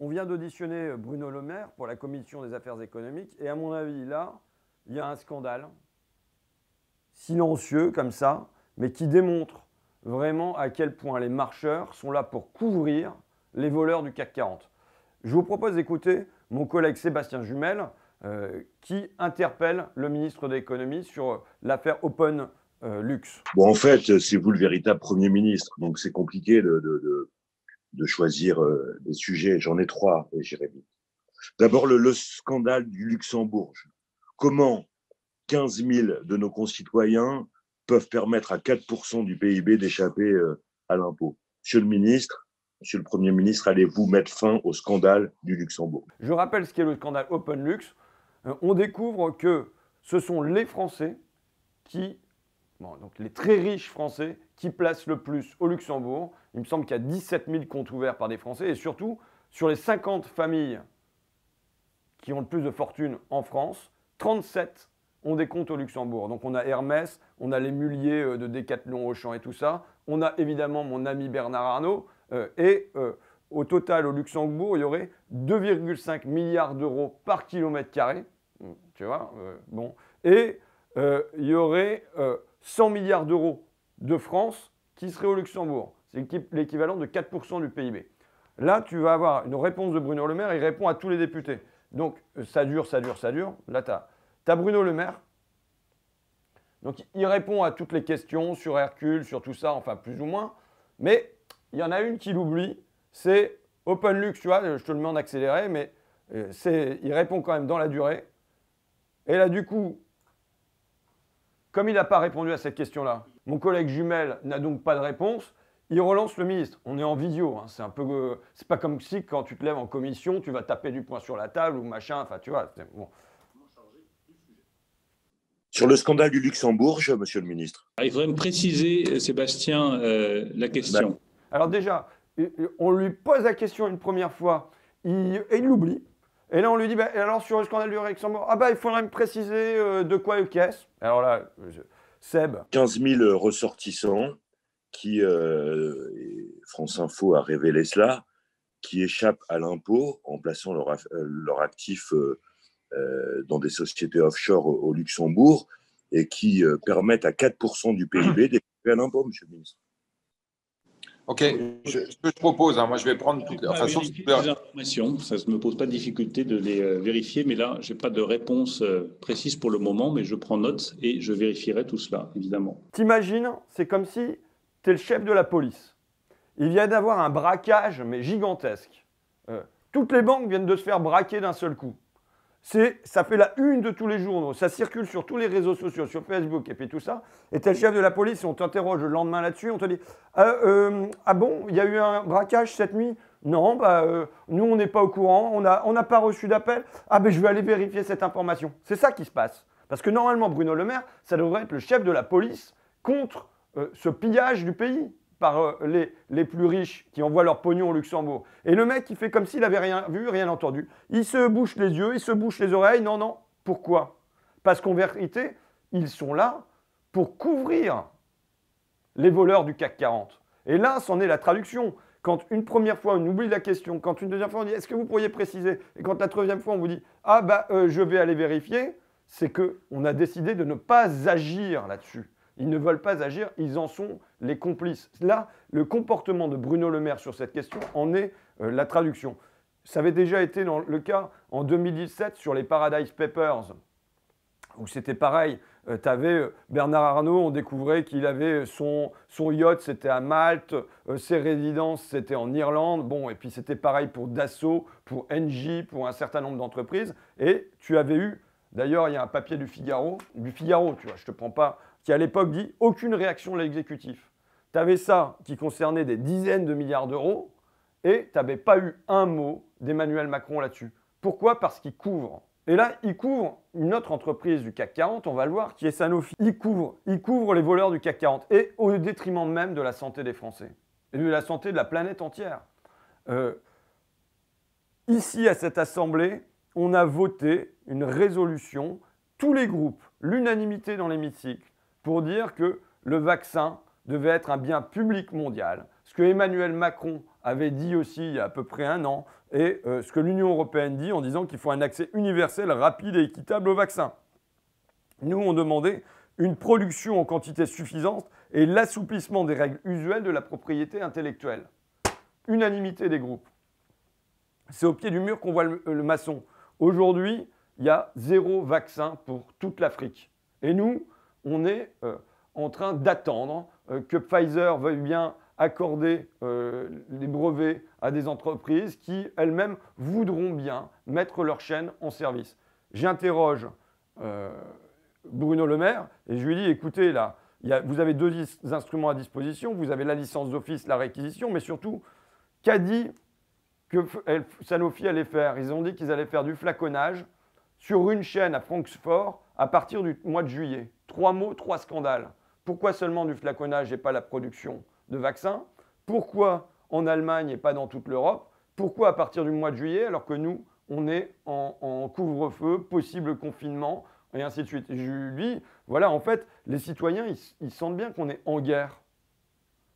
On vient d'auditionner Bruno Le Maire pour la commission des affaires économiques et à mon avis, là, il y a un scandale silencieux comme ça, mais qui démontre vraiment à quel point les marcheurs sont là pour couvrir les voleurs du CAC 40. Je vous propose d'écouter mon collègue Sébastien Jumel euh, qui interpelle le ministre de l'économie sur l'affaire Open euh, Lux. Bon, en fait, c'est vous le véritable Premier ministre, donc c'est compliqué de de choisir euh, des sujets. J'en ai trois et j'irai vite. D'abord, le, scandale du Luxembourg. Comment 15 000 de nos concitoyens peuvent permettre à 4 du PIB d'échapper euh, à l'impôt Monsieur le ministre, Monsieur le Premier ministre, allez-vous mettre fin au scandale du Luxembourg Je rappelle ce qu'est le scandale Open euh, on découvre que ce sont les Français qui donc les très riches Français qui placent le plus au Luxembourg. Il me semble qu'il y a 17 000 comptes ouverts par des Français. Et surtout, sur les 50 familles qui ont le plus de fortune en France, 37 ont des comptes au Luxembourg. Donc on a Hermès, on a les muliers euh, de Décathlon, Auchan et tout ça. On a évidemment mon ami Bernard Arnault. Euh, et euh, au total, au Luxembourg, il y aurait 2,5 milliards d'euros par kilomètre carré. Hmm, tu vois Bon. Et il y aurait 100 milliards d'euros de France qui serait au Luxembourg. C'est l'équivalent de 4% du PIB. Là, tu vas avoir une réponse de Bruno Le Maire, il répond à tous les députés. Donc, euh, ça dure, ça dure, ça dure. Là, tu as, Bruno Le Maire. Donc, il répond à toutes les questions sur Hercule, sur tout ça, enfin, plus ou moins. Mais il y en a une qui l'oublie, c'est Open Lux, tu vois, je te le mets en accéléré, mais euh, il répond quand même dans la durée. Et là, du coup, comme il n'a pas répondu à cette question-là, mon collègue jumelle n'a donc pas de réponse. Il relance le ministre. On est en vidéo, hein. c'est un peu, euh, c'est pas comme si quand tu te lèves en commission, tu vas taper du poing sur la table ou machin. Enfin, tu vois. Bon. Sur le scandale du Luxembourg, Monsieur le ministre. Ah, il faudrait me préciser, euh, Sébastien, euh, la question. Bah, alors déjà, on lui pose la question une première fois, et il l'oublie. Et là, on lui dit, bah, alors sur le scandale du Luxembourg, ah bah il faudrait me préciser euh, de quoi caisse. Alors là, Seb. 15 000 ressortissants qui, euh, France Info a révélé cela, qui échappent à l'impôt en plaçant leur, euh, leur actif dans des sociétés offshore au, Luxembourg et qui permettent à 4% du PIB d'échapper à l'impôt, monsieur le ministre. Ok, je, ce que je propose, hein, moi je vais prendre toutes bah, les informations. Ça ne me pose pas de difficulté de les euh, vérifier, mais là, je n'ai pas de réponse euh, précise pour le moment, mais je prends note et je vérifierai tout cela, évidemment. T'imagines, c'est comme si tu es le chef de la police. Il vient d'avoir un braquage, mais gigantesque. Euh, toutes les banques viennent de se faire braquer d'un seul coup c'est, ça fait la une de tous les jours, ça circule sur tous les réseaux sociaux, sur Facebook et puis tout ça. Et tel le chef de la police, on t'interroge le lendemain là-dessus, on te dit ah, euh, ah bon, il y a eu un braquage cette nuit Non, bah euh, nous on n'est pas au courant, on n'a pas reçu d'appel. Ah ben je vais aller vérifier cette information. C'est ça qui se passe. Parce que normalement Bruno Le Maire, ça devrait être le chef de la police contre euh, ce pillage du pays par euh, les, plus riches qui envoient leur pognon au Luxembourg. Et le mec, il fait comme s'il n'avait rien vu, rien entendu. Il se bouche les yeux, il se bouche les oreilles. Non, non. Pourquoi Parce qu'en vérité, ils sont là pour couvrir les voleurs du CAC 40. Et là, c'en est la traduction. Quand une première fois, on oublie la question. Quand une deuxième fois, on dit Est-ce que vous pourriez préciser Et quand la troisième fois, on vous dit Ah, bah, euh, je vais aller vérifier c'est qu'on a décidé de ne pas agir là-dessus. Ils ne veulent pas agir, ils en sont les complices. Là, le comportement de Bruno Le Maire sur cette question en est euh, la traduction. Ça avait déjà été dans le cas en 2017 sur les Paradise Papers, où c'était pareil. Euh, tu avais euh, Bernard Arnault, on découvrait qu'il avait son, yacht, c'était à Malte, ses résidences, c'était en Irlande. Bon, et puis c'était pareil pour Dassault, pour Engie, pour un certain nombre d'entreprises. Et tu avais eu D'ailleurs, il y a un papier du Figaro, du Figaro, tu vois, je te prends pas, qui à l'époque dit aucune réaction de l'exécutif. Tu avais ça qui concernait des dizaines de milliards d'euros et tu n'avais pas eu un mot d'Emmanuel Macron là-dessus. Pourquoi Parce qu'il couvre. Et là, il couvre une autre entreprise du CAC 40, on va le voir, qui est Sanofi. Il couvre, les voleurs du CAC 40 et au détriment même de la santé des Français et de la santé de la planète entière. Euh, ici, à cette assemblée, on a voté une résolution, tous les groupes, l'unanimité dans l'hémicycle, pour dire que le vaccin devait être un bien public mondial, ce que Emmanuel Macron avait dit aussi il y a à peu près un an, et euh, ce que l'Union européenne dit en disant qu'il faut un accès universel, rapide et équitable au vaccin. Nous, on demandait une production en quantité suffisante et l'assouplissement des règles usuelles de la propriété intellectuelle. Unanimité des groupes. C'est au pied du mur qu'on voit le maçon. Aujourd'hui, il y a zéro vaccin pour toute l'Afrique. Et nous, on est euh, en train d'attendre euh, que Pfizer veuille bien accorder euh, les brevets à des entreprises qui elles-mêmes voudront bien mettre leur chaîne en service. J'interroge Bruno Le Maire et je lui dis, écoutez, là, vous avez deux instruments à disposition, vous avez la licence d'office, la réquisition, mais surtout, qu'a dit que Sanofi allait faire. Ils ont dit qu'ils allaient faire du flaconnage sur une chaîne à Francfort à partir du mois de juillet. Trois mots, trois scandales. Pourquoi seulement du flaconnage et pas la production de vaccins Pourquoi en Allemagne et pas dans toute l'Europe Pourquoi à partir du mois de juillet alors que nous, on est en, couvre-feu, possible confinement et ainsi de suite. je lui voilà, en fait, les citoyens, ils sentent bien qu'on est en guerre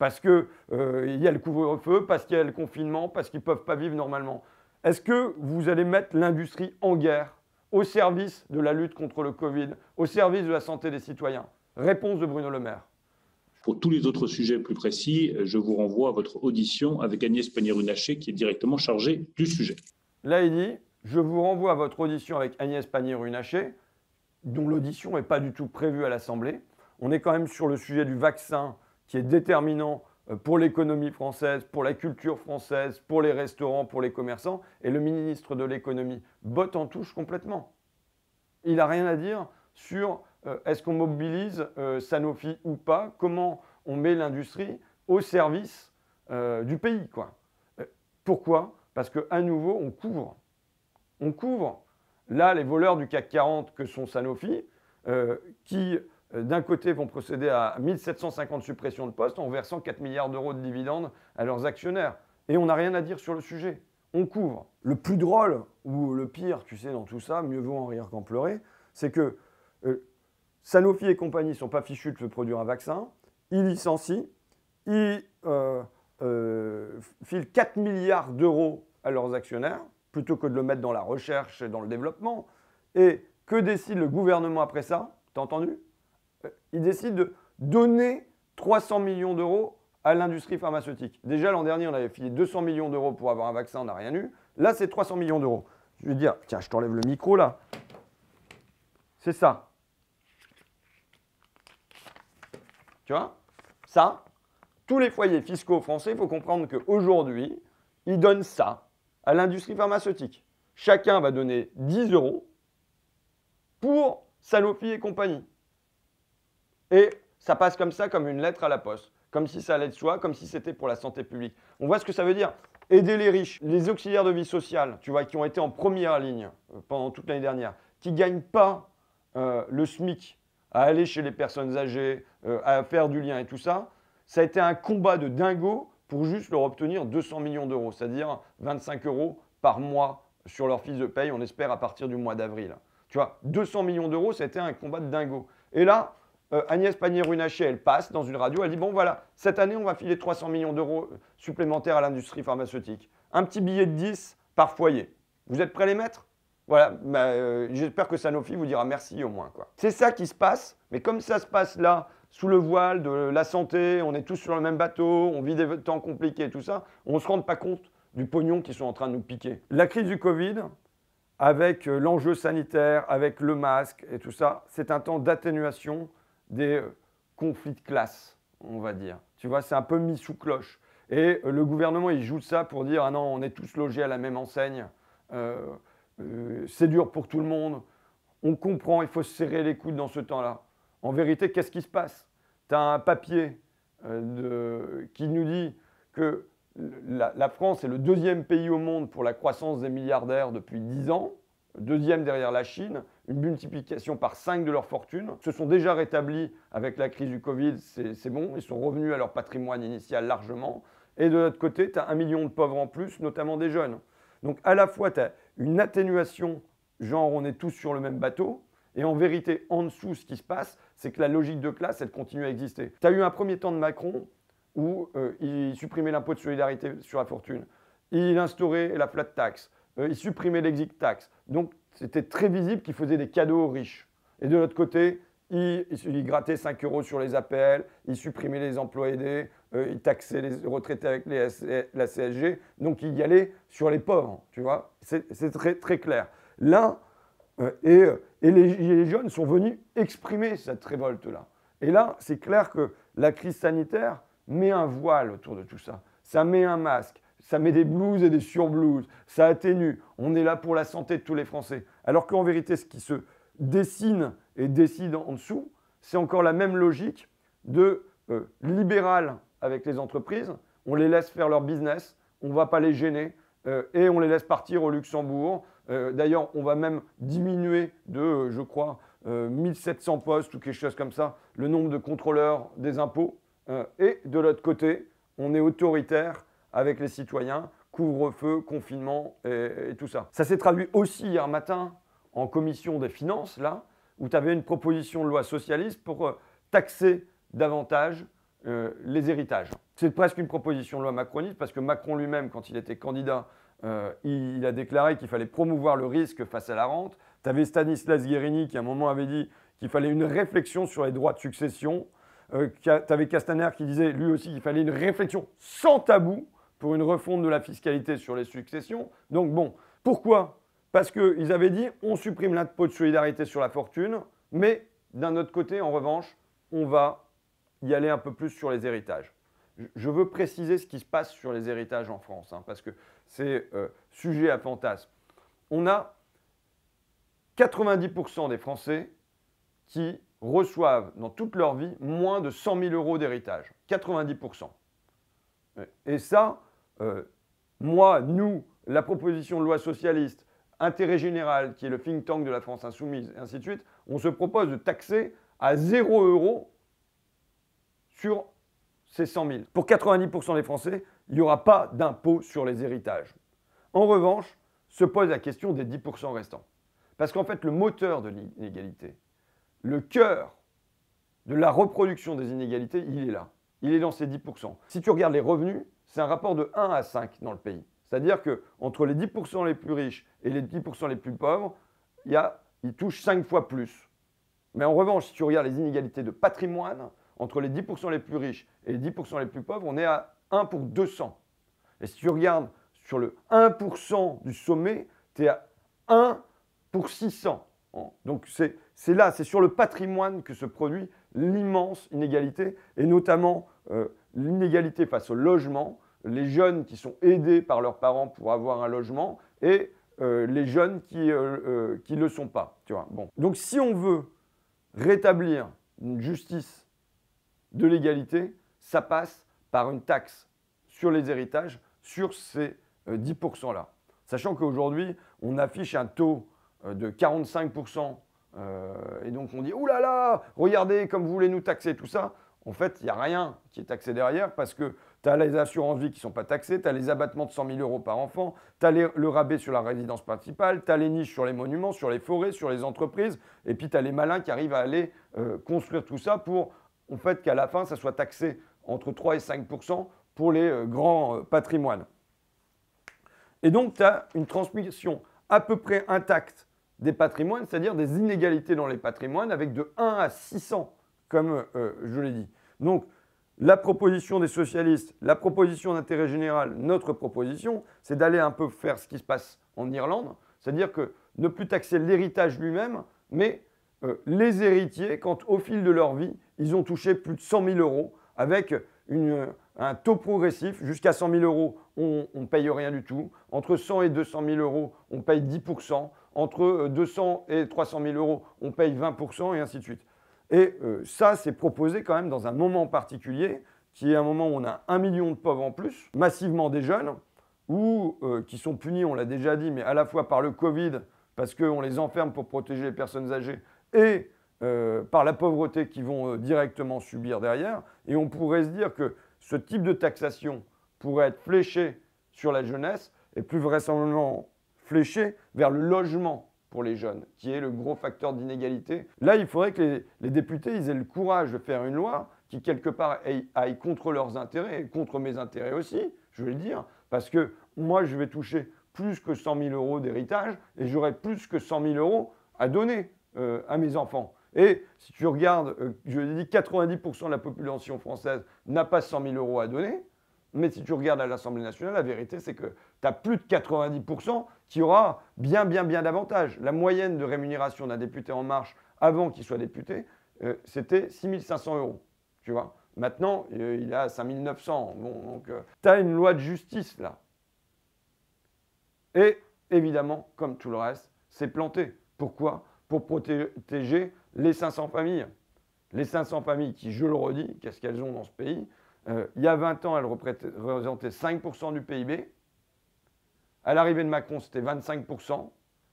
parce qu'il euh, il y a le couvre-feu, parce qu'il y a le confinement, parce qu'ils ne peuvent pas vivre normalement. Est-ce que vous allez mettre l'industrie en guerre au service de la lutte contre le Covid, au service de la santé des citoyens Réponse de Bruno Le Maire. Pour tous les autres sujets plus précis, je vous renvoie à votre audition avec Agnès Pannier-Runacher qui est directement chargée du sujet. Là, il dit, je vous renvoie à votre audition avec Agnès Pannier-Runacher, dont l'audition n'est pas du tout prévue à l'Assemblée. On est quand même sur le sujet du vaccin qui est déterminant euh, pour l'économie française, pour la culture française, pour les restaurants, pour les commerçants, et le ministre de l'économie botte en touche complètement. Il n'a rien à dire sur euh, est-ce qu'on mobilise euh, Sanofi ou pas, comment on met l'industrie au service du pays. Quoi. Pourquoi Parce qu'à nouveau, on couvre. On couvre. Là, les voleurs du CAC 40 que sont Sanofi, qui euh, d'un côté, vont procéder à 1750 suppressions de postes en versant 4 milliards d'euros de dividendes à leurs actionnaires. Et on n'a rien à dire sur le sujet. On couvre. Le plus drôle, ou le pire, tu sais, dans tout ça, mieux vaut en rire qu'en pleurer, c'est que euh, Sanofi et compagnie sont pas fichus de produire un vaccin. Ils licencient. Ils euh, filent 4 milliards d'euros à leurs actionnaires, plutôt que de le mettre dans la recherche et dans le développement. Et que décide le gouvernement après ça T'as entendu euh, il décide de donner 300 millions d'euros à l'industrie pharmaceutique. Déjà l'an dernier, on avait filé 200 millions d'euros pour avoir un vaccin, on n'a rien eu. Là, c'est 300 millions d'euros. Je vais dire, tiens, je t'enlève le micro là. C'est ça. Tu vois Ça, tous les foyers fiscaux français, il faut comprendre qu'aujourd'hui, ils donnent ça à l'industrie pharmaceutique. Chacun va donner 10 euros pour Salofi et compagnie. Et ça passe comme ça, comme une lettre à la poste, comme si ça allait de soi, comme si c'était pour la santé publique. On voit ce que ça veut dire. Aider les riches, les auxiliaires de vie sociale, tu vois, qui ont été en première ligne euh, pendant toute l'année dernière, qui gagnent pas euh, le SMIC, à aller chez les personnes âgées, euh, à faire du lien et tout ça, ça a été un combat de dingo pour juste leur obtenir 200 millions d'euros, c'est-à-dire 25 euros par mois sur leur fils de paye, on espère à partir du mois d'avril. Tu vois, 200 millions d'euros, ça a été un combat de dingo. Et là, euh, Agnès Pannier-Runacher, elle passe dans une radio, elle dit Bon, voilà, cette année, on va filer 300 millions d'euros supplémentaires à l'industrie pharmaceutique. Un petit billet de 10 par foyer. Vous êtes prêts à les mettre Voilà, bah, euh, j'espère que Sanofi vous dira merci au moins. quoi. C'est ça qui se passe, mais comme ça se passe là, sous le voile de la santé, on est tous sur le même bateau, on vit des temps compliqués, et tout ça, on ne se rend pas compte du pognon qui sont en train de nous piquer. La crise du Covid, avec euh, l'enjeu sanitaire, avec le masque et tout ça, c'est un temps d'atténuation des euh, conflits de classe, on va dire. Tu vois, c'est un peu mis sous cloche. Et euh, le gouvernement, il joue ça pour dire, ah non, on est tous logés à la même enseigne, euh, c'est dur pour tout le monde, on comprend, il faut se serrer les coudes dans ce temps-là. En vérité, qu'est-ce qui se passe Tu as un papier qui nous dit que la, la France est le deuxième pays au monde pour la croissance des milliardaires depuis 10 ans deuxième derrière la Chine, une multiplication par 5 de leur fortune, se sont déjà rétablis avec la crise du Covid, c'est bon, ils sont revenus à leur patrimoine initial largement. Et de l'autre côté, tu as un million de pauvres en plus, notamment des jeunes. Donc à la fois, tu as une atténuation, genre on est tous sur le même bateau, et en vérité, en dessous, ce qui se passe, c'est que la logique de classe, elle continue à exister. Tu as eu un premier temps de Macron où euh, il supprimait l'impôt de solidarité sur la fortune. Il instaurait la flat tax. Euh, il supprimait supprimaient l'exit tax. Donc, c'était très visible qu'il faisait des cadeaux aux riches. Et de l'autre côté, il, il grattaient 5 euros sur les APL, il supprimait les emplois aidés, euh, il taxait les retraités avec la CSG. Donc, il y allait sur les pauvres, tu vois. C'est très, très clair. Là, euh, et, les jeunes sont venus exprimer cette révolte-là. Et là, c'est clair que la crise sanitaire met un voile autour de tout ça. Ça met un masque ça met des blouses et des surblouses. ça atténue, on est là pour la santé de tous les Français. Alors qu'en vérité, ce qui se dessine et décide en dessous, c'est encore la même logique de euh, libéral avec les entreprises, on les laisse faire leur business, on ne va pas les gêner, euh, et on les laisse partir au Luxembourg. Euh, d'ailleurs, on va même diminuer de, je crois, 1700 postes ou quelque chose comme ça, le nombre de contrôleurs des impôts. et de l'autre côté, on est autoritaire avec les citoyens, couvre-feu, confinement et, tout ça. Ça s'est traduit aussi hier matin en commission des finances, là, où tu avais une proposition de loi socialiste pour euh, taxer davantage euh, les héritages. C'est presque une proposition de loi macroniste, parce que Macron lui-même, quand il était candidat, euh, il, il, a déclaré qu'il fallait promouvoir le risque face à la rente. Tu avais Stanislas Guérini qui, à un moment, avait dit qu'il fallait une réflexion sur les droits de succession. tu avais Castaner qui disait, lui aussi, qu'il fallait une réflexion sans tabou pour une refonte de la fiscalité sur les successions. Donc bon, pourquoi Parce qu'ils avaient dit on supprime l'impôt de solidarité sur la fortune, mais d'un autre côté, en revanche, on va y aller un peu plus sur les héritages. Je veux préciser ce qui se passe sur les héritages en France, hein, parce que c'est euh, sujet à fantasme. On a 90% des Français qui reçoivent dans toute leur vie moins de 100 000 euros d'héritage. 90%. Et ça, euh, moi, nous, la proposition de loi socialiste, intérêt général, qui est le think tank de la France insoumise, et ainsi de suite, on se propose de taxer à 0 euros sur ces 100 000. Pour 90% des Français, il n'y aura pas d'impôt sur les héritages. En revanche, se pose la question des 10% restants. Parce qu'en fait, le moteur de l'inégalité, le cœur de la reproduction des inégalités, il est là. Il est dans ces 10%. Si tu regardes les revenus, c'est un rapport de 1 à 5 dans le pays. C'est-à-dire que entre les 10% les plus riches et les 10% les plus pauvres, il y ils touchent 5 fois plus. Mais en revanche, si tu regardes les inégalités de patrimoine, entre les 10% les plus riches et les 10% les plus pauvres, on est à 1 pour 200. Et si tu regardes sur le 1% du sommet, tu es à 1 pour 600. Donc c'est là, c'est sur le patrimoine que se produit l'immense inégalité, et notamment euh, l'inégalité face au logement, les jeunes qui sont aidés par leurs parents pour avoir un logement et euh, les jeunes qui ne euh, euh, le sont pas. Tu vois. Donc si on veut rétablir une justice de l'égalité, ça passe par une taxe sur les héritages, sur ces 10%-là. Sachant qu'aujourd'hui, on affiche un taux de 45%, et donc on dit, oulala, là là, regardez comme vous voulez nous taxer, tout ça en fait, il n'y a rien qui est taxé derrière parce que tu as les assurances vie qui ne sont pas taxées, tu as les abattements de 100 000 euros par enfant, tu as le rabais sur la résidence principale, tu as les niches sur les monuments, sur les forêts, sur les entreprises, et puis tu as les malins qui arrivent à aller euh, construire tout ça pour, en fait, qu'à la fin, ça soit taxé entre 3 et 5 pour les euh, grands euh, patrimoines. Et donc, tu as une transmission à peu près intacte des patrimoines, c'est-à-dire des inégalités dans les patrimoines, avec de 1 à 600, comme je l'ai dit. Donc, la proposition des socialistes, la proposition d'intérêt général, notre proposition, c'est d'aller un peu faire ce qui se passe en Irlande, c'est-à-dire que ne plus taxer l'héritage lui-même, mais euh, les héritiers, quand au fil de leur vie, ils ont touché plus de 100 000 euros avec un taux progressif. Jusqu'à 100 000 euros, on ne paye rien du tout. Entre 100 et 200 000 euros, on paye 10 Entre 200 euh, et 300 000 euros, on paye 20 et ainsi de suite. Et euh, ça, c'est proposé quand même dans un moment particulier, qui est un moment où on a un million de pauvres en plus, massivement des jeunes, ou euh, qui sont punis, on l'a déjà dit, mais à la fois par le Covid, parce qu'on les enferme pour protéger les personnes âgées, et euh, par la pauvreté qu'ils vont directement subir derrière. Et on pourrait se dire que ce type de taxation pourrait être fléché sur la jeunesse, et plus vraisemblablement fléché vers le logement pour les jeunes, qui est le gros facteur d'inégalité. Là, il faudrait que les, députés aient le courage de faire une loi qui, quelque part, aille, contre leurs intérêts, et contre mes intérêts aussi, je vais le dire, parce que moi, je vais toucher plus que 100 000 euros d'héritage et j'aurai plus que 100 000 euros à donner euh, à mes enfants. Et si tu regardes, euh, je dis 90% de la population française n'a pas 100 000 euros à donner, mais si tu regardes à l'Assemblée nationale, la vérité, c'est que tu as plus de 90% qui aura bien, bien, bien davantage. La moyenne de rémunération d'un député En Marche avant qu'il soit député, euh, c'était 6500 euros. Tu vois Maintenant, euh, il a 5900. Bon, donc, euh, tu as une loi de justice là. Et évidemment, comme tout le reste, c'est planté. Pourquoi Pour protéger les 500 familles. Les 500 familles qui, je le redis, qu'est-ce qu'elles ont dans ce pays euh, il y a 20 ans, elle représentait 5% du PIB. À l'arrivée de Macron, c'était 25%.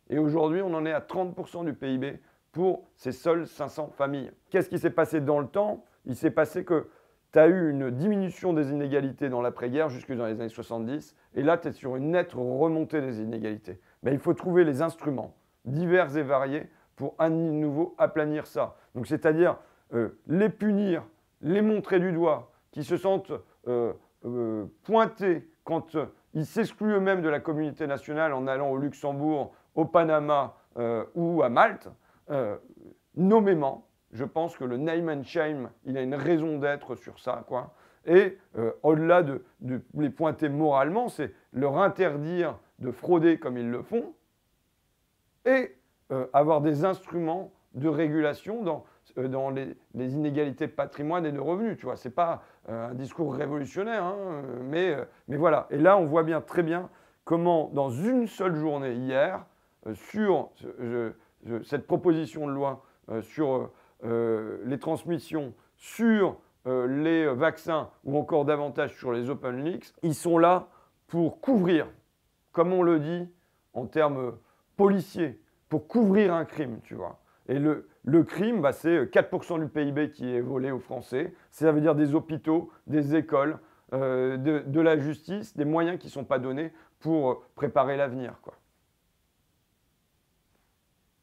Et aujourd'hui, on en est à 30% du PIB pour ces seules 500 familles. Qu'est-ce qui s'est passé dans le temps Il s'est passé que tu as eu une diminution des inégalités dans l'après-guerre jusque dans les années 70, et là, tu es sur une nette remontée des inégalités. Mais il faut trouver les instruments divers et variés pour à nouveau aplanir ça. Donc, c'est-à-dire euh, les punir, les montrer du doigt, qui se sentent euh, euh, pointés quand euh, ils s'excluent eux-mêmes de la communauté nationale en allant au Luxembourg, au Panama ou à Malte, nommément, je pense que le name and shame, il a une raison d'être sur ça, quoi. Et au-delà de, les pointer moralement, c'est leur interdire de frauder comme ils le font et avoir des instruments de régulation dans euh, dans les, inégalités de patrimoine et de revenus. Tu vois, c'est pas euh, un discours révolutionnaire, hein, euh, mais, mais voilà. Et là, on voit bien très bien comment, dans une seule journée hier, sur cette proposition de loi sur les transmissions, sur les vaccins ou encore davantage sur les open leaks, ils sont là pour couvrir, comme on le dit en termes policiers, pour couvrir un crime, tu vois. Et le, le crime, bah, c'est 4% euh, du PIB qui est volé aux Français. Ça veut dire des hôpitaux, des écoles, euh, de, de, la justice, des moyens qui ne sont pas donnés pour euh, préparer l'avenir.